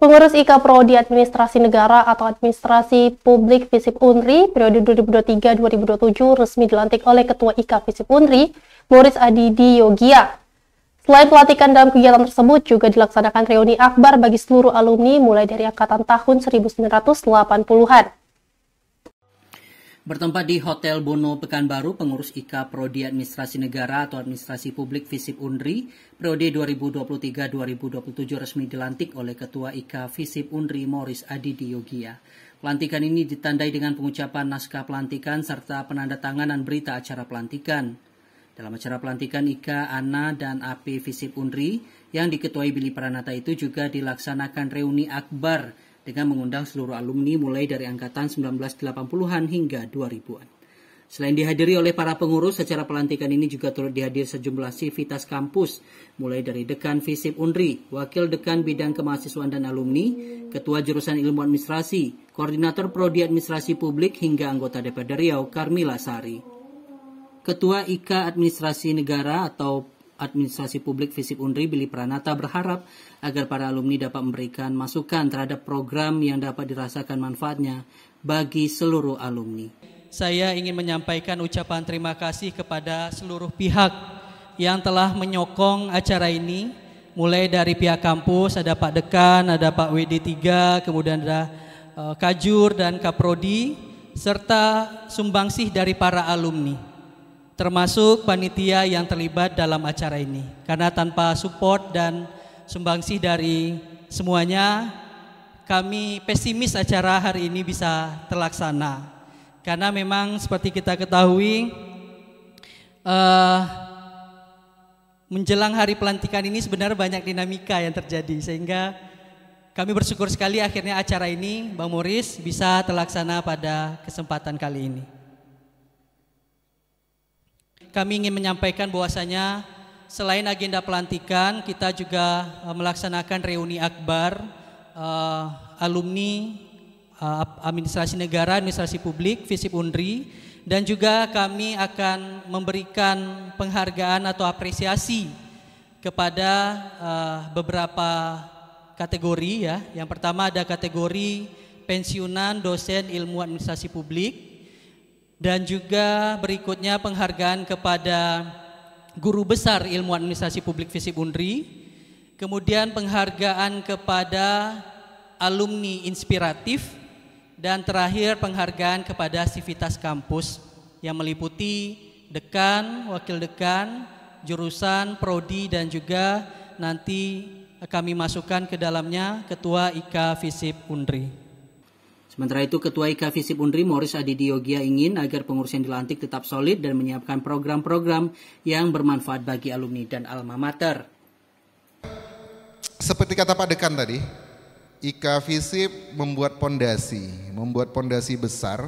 Pengurus IKA di Administrasi Negara atau Administrasi Publik Visip Unri periode 2023-2027 resmi dilantik oleh Ketua IKA Visip Unri, Boris Adidi Yogia. Selain pelatihan dalam kegiatan tersebut, juga dilaksanakan reuni akbar bagi seluruh alumni mulai dari angkatan tahun 1980-an. Bertempat di Hotel Bono Pekanbaru, pengurus IKA Prodi Administrasi Negara atau Administrasi Publik Visip Undri, periode 2023-2027 resmi dilantik oleh Ketua IKA Visip Undri Morris Adi Diogia. Pelantikan ini ditandai dengan pengucapan naskah pelantikan serta penandatanganan berita acara pelantikan. Dalam acara pelantikan Ika, Ana, dan AP Visip Undri yang diketuai Billy Pranata itu juga dilaksanakan reuni akbar dengan mengundang seluruh alumni mulai dari angkatan 1980-an hingga 2000-an. Selain dihadiri oleh para pengurus, secara pelantikan ini juga turut dihadir sejumlah sivitas kampus, mulai dari Dekan Visip undri, Wakil Dekan Bidang Kemahasiswaan dan Alumni, Ketua Jurusan Ilmu Administrasi, Koordinator Prodi Administrasi Publik hingga anggota DPRD Riau Karmila Sari. Ketua IKA Administrasi Negara atau Administrasi Publik Visip Undri Billy Pranata berharap agar para alumni dapat memberikan masukan terhadap program yang dapat dirasakan manfaatnya bagi seluruh alumni. Saya ingin menyampaikan ucapan terima kasih kepada seluruh pihak yang telah menyokong acara ini, mulai dari pihak kampus, ada Pak Dekan, ada Pak WD3, kemudian ada eh, Kajur dan Kaprodi, serta sumbangsih dari para alumni termasuk panitia yang terlibat dalam acara ini. Karena tanpa support dan sumbangsih dari semuanya, kami pesimis acara hari ini bisa terlaksana. Karena memang seperti kita ketahui, uh, menjelang hari pelantikan ini sebenarnya banyak dinamika yang terjadi. Sehingga kami bersyukur sekali akhirnya acara ini, Bang Moris, bisa terlaksana pada kesempatan kali ini kami ingin menyampaikan bahwasanya selain agenda pelantikan, kita juga eh, melaksanakan reuni akbar uh, alumni uh, administrasi negara, administrasi publik, FISIP Undri, dan juga kami akan memberikan penghargaan atau apresiasi kepada uh, beberapa kategori ya. Yang pertama ada kategori pensiunan dosen ilmu administrasi publik, dan juga berikutnya penghargaan kepada Guru Besar Ilmu Administrasi Publik Visip Undri. Kemudian penghargaan kepada alumni inspiratif dan terakhir penghargaan kepada sivitas kampus yang meliputi dekan, wakil dekan, jurusan, prodi dan juga nanti kami masukkan ke dalamnya ketua IKA Visip Undri. Sementara itu, Ketua IKA Visip Undri Morris Adidiogia ingin agar pengurus yang dilantik tetap solid dan menyiapkan program-program yang bermanfaat bagi alumni dan alma mater. Seperti kata Pak Dekan tadi, IKA Visip membuat pondasi, membuat pondasi besar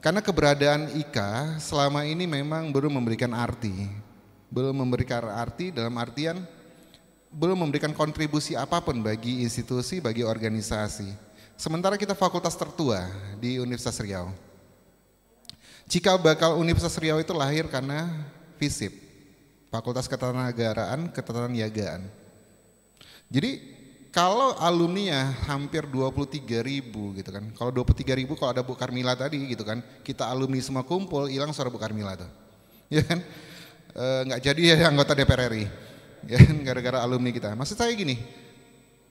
karena keberadaan IKA selama ini memang belum memberikan arti. Belum memberikan arti dalam artian belum memberikan kontribusi apapun bagi institusi, bagi organisasi. Sementara kita fakultas tertua di Universitas Riau. Cikal bakal Universitas Riau itu lahir karena FISIP, Fakultas Ketenagaraan, Ketenagaan. Jadi kalau alumni ya hampir 23 ribu gitu kan. Kalau 23 ribu kalau ada Bu Karmila tadi gitu kan, kita alumni semua kumpul, hilang suara Bu Karmila tuh. Ya kan? Eh, nggak jadi ya anggota DPR RI. Ya kan? gara-gara alumni kita. Maksud saya gini,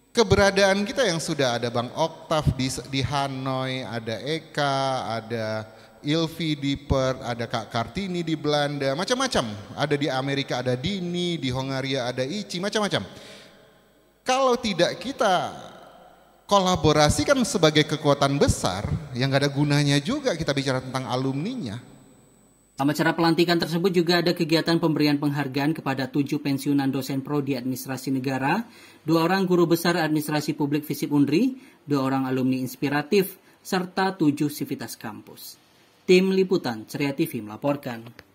keberadaan kita yang sudah ada Bang Oktav di, di Hanoi, ada Eka, ada Ilvi di Perth, ada Kak Kartini di Belanda, macam-macam. Ada di Amerika ada Dini, di Hongaria ada Ici, macam-macam. Kalau tidak kita kolaborasikan sebagai kekuatan besar, yang gak ada gunanya juga kita bicara tentang alumninya. Dalam acara pelantikan tersebut juga ada kegiatan pemberian penghargaan kepada tujuh pensiunan dosen pro di administrasi negara, dua orang guru besar administrasi publik FISIP UNRI, dua orang alumni inspiratif, serta tujuh sivitas kampus. Tim Liputan Ceria TV melaporkan.